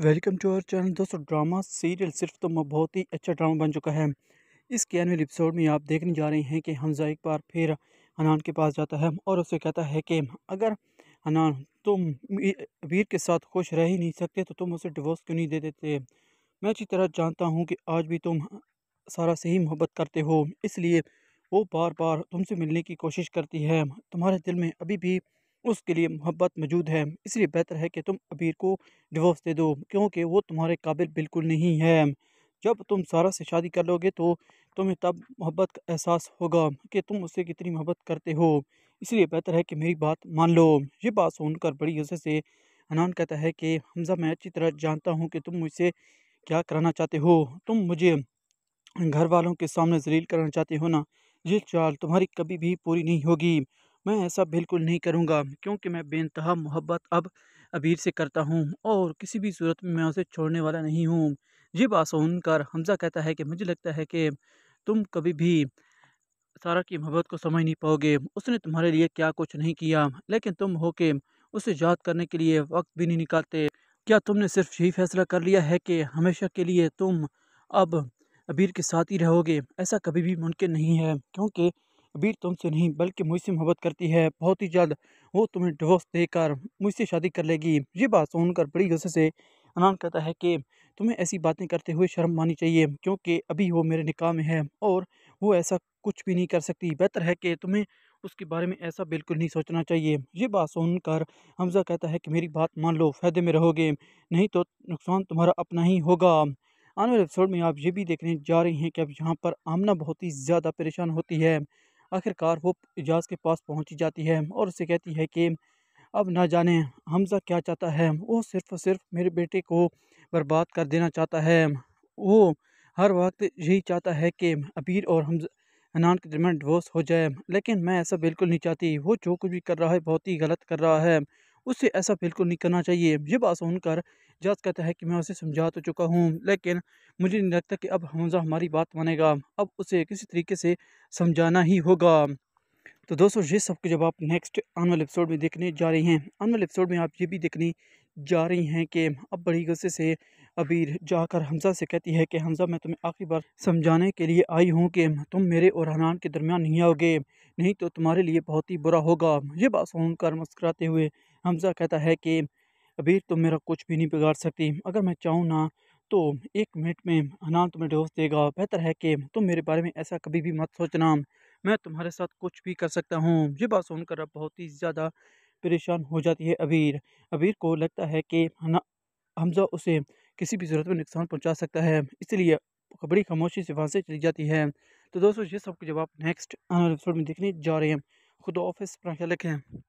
welcome to our channel दोस्तों drama serial सिर्फ तो बहुत ही अच्छा ड्रामा बन चुका है इस कैनवेल एपिसोड में आप देखने जा रहे हैं कि हमजा एक बार फिर हनान के पास जाता है और उसे कहता है कि अगर हनान तुम वीर के साथ खुश रह ही नहीं सकते तो तुम उसे डिवोर्स क्यों नहीं दे देते मैं अच्छी तरह जानता हूँ कि आज भी तुम सारा से ही मोहब्बत करते हो इसलिए वो बार बार तुमसे मिलने की कोशिश करती है तुम्हारे दिल में अभी भी उसके लिए मोहब्बत मौजूद है इसलिए बेहतर है कि तुम अबीर को डिवोर्स दे दो क्योंकि वो तुम्हारे काबिल बिल्कुल नहीं है जब तुम सारा से शादी कर लोगे तो तुम्हें तब मोहब्बत का एहसास होगा कि तुम उससे कितनी मोहब्बत करते हो इसलिए बेहतर है कि मेरी बात मान लो ये बात सुनकर बड़ी गुस्से से अनान कहता है कि हमज़ा मैं अच्छी तरह जानता हूँ कि तुम मुझसे क्या कराना चाहते हो तुम मुझे घर वालों के सामने जलील करना चाहते हो ना ये चाल तुम्हारी कभी भी पूरी नहीं होगी मैं ऐसा बिल्कुल नहीं करूँगा क्योंकि मैं बेनतहा मोहब्बत अब अबीर से करता हूँ और किसी भी सूरत में मैं उसे छोड़ने वाला नहीं हूँ ये बात सुनकर हमज़ा कहता है कि मुझे लगता है कि तुम कभी भी सारा की मोहब्बत को समझ नहीं पाओगे उसने तुम्हारे लिए क्या कुछ नहीं किया लेकिन तुम हो के उसे याद करने के लिए वक्त भी नहीं निकालते क्या तुमने सिर्फ यही फैसला कर लिया है कि हमेशा के लिए तुम अब अबीर के साथ ही रहोगे ऐसा कभी भी मुमकिन नहीं है क्योंकि अबीर तुमसे नहीं बल्कि मुझसे मोहब्बत करती है बहुत ही जल्द वो तुम्हें डिवोर्स देकर मुझसे शादी कर लेगी ये बात सुनकर बड़ी गुस्से से अनान कहता है कि तुम्हें ऐसी बातें करते हुए शर्म मानी चाहिए क्योंकि अभी वो मेरे निकाह में है और वो ऐसा कुछ भी नहीं कर सकती बेहतर है कि तुम्हें उसके बारे में ऐसा बिल्कुल नहीं सोचना चाहिए ये बात सुनकर हमजा कहता है कि मेरी बात मान लो फ़ायदे में रहोगे नहीं तो नुकसान तुम्हारा अपना ही होगा आने वाले एपिसोड में आप ये भी देखने जा रही हैं कि अब यहाँ पर आमना बहुत ही ज़्यादा परेशान होती है आखिरकार वो एजाज के पास पहुंच जाती है और उसे कहती है कि अब ना जाने हमज़ा क्या चाहता है वो सिर्फ और सिर्फ मेरे बेटे को बर्बाद कर देना चाहता है वो हर वक्त यही चाहता है कि अबीर और हम अनान के दरमियान डिवोर्स हो जाए लेकिन मैं ऐसा बिल्कुल नहीं चाहती वो जो कुछ भी कर रहा है बहुत ही गलत कर रहा है उसे ऐसा बिल्कुल नहीं करना चाहिए ये बात सुनकर जज कहता है कि मैं उसे समझा तो चुका हूँ लेकिन मुझे नहीं लगता कि अब हमजा हमारी बात मानेगा अब उसे किसी तरीके से समझाना ही होगा तो दोस्तों ये सब कुछ जब आप नेक्स्ट आने वाले एपिसोड में देखने जा रही हैं आने वाले एपिसोड में आप ये भी देखने जा रही हैं कि अब बड़ी गुस्से से अबीर जाकर हमजा से कहती है कि हमजा मैं तुम्हें आखिरी बार समझाने के लिए आई हूँ कि तुम मेरे और हनान के दरमियान नहीं आओगे नहीं तो तुम्हारे लिए बहुत ही बुरा होगा ये बात सुनकर मुस्कराते हुए हमजा कहता है कि अभी तुम तो मेरा कुछ भी नहीं बिगाड़ सकती अगर मैं चाहूँ ना तो एक मिनट में अनाल तुम्हें डोस देगा बेहतर है कि तुम मेरे बारे में ऐसा कभी भी मत सोचना मैं तुम्हारे साथ कुछ भी कर सकता हूँ ये बात सुनकर अब बहुत ही ज़्यादा परेशान हो जाती है अबीर अबीर को लगता है कि हना हमजा उसे किसी भी जरूरत में नुकसान पहुँचा सकता है इसलिए बड़ी खामोशी से वहाँ से चली जाती है तो दोस्तों ये सब जब जवाब नेक्स्ट एपिसोड में देखने जा रहे हैं खुद ऑफिस रखें